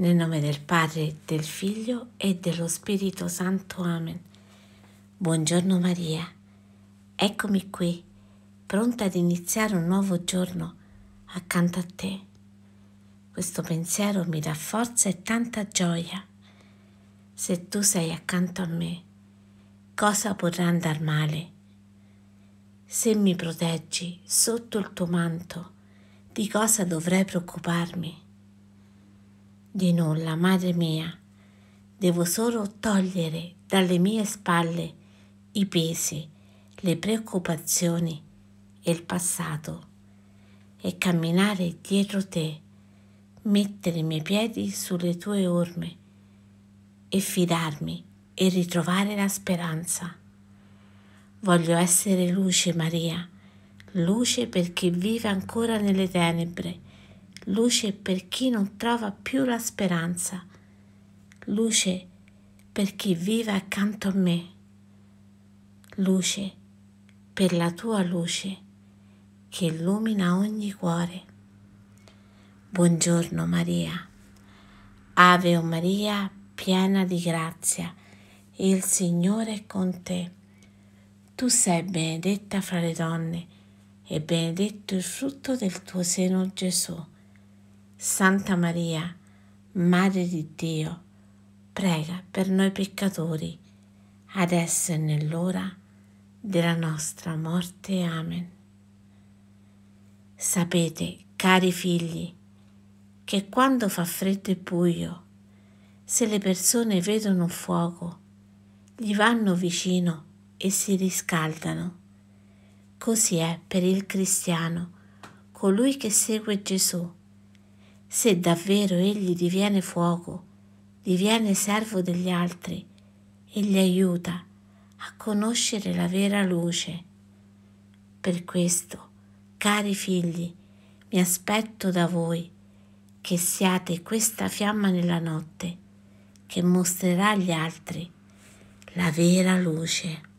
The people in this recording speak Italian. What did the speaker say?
Nel nome del Padre, del Figlio e dello Spirito Santo. Amen. Buongiorno Maria, eccomi qui, pronta ad iniziare un nuovo giorno accanto a te. Questo pensiero mi dà forza e tanta gioia. Se tu sei accanto a me, cosa potrà andar male? Se mi proteggi sotto il tuo manto, di cosa dovrei preoccuparmi? Di nulla, madre mia. Devo solo togliere dalle mie spalle i pesi, le preoccupazioni e il passato e camminare dietro te, mettere i miei piedi sulle tue orme e fidarmi e ritrovare la speranza. Voglio essere luce, Maria, luce per chi vive ancora nelle tenebre luce per chi non trova più la speranza, luce per chi vive accanto a me, luce per la tua luce che illumina ogni cuore. Buongiorno Maria. Ave o Maria, piena di grazia, il Signore è con te. Tu sei benedetta fra le donne e benedetto il frutto del tuo seno Gesù. Santa Maria, Madre di Dio, prega per noi peccatori, adesso e nell'ora della nostra morte. Amen. Sapete, cari figli, che quando fa freddo e buio, se le persone vedono un fuoco, gli vanno vicino e si riscaldano. Così è per il cristiano, colui che segue Gesù se davvero egli diviene fuoco, diviene servo degli altri e li aiuta a conoscere la vera luce. Per questo, cari figli, mi aspetto da voi che siate questa fiamma nella notte che mostrerà agli altri la vera luce.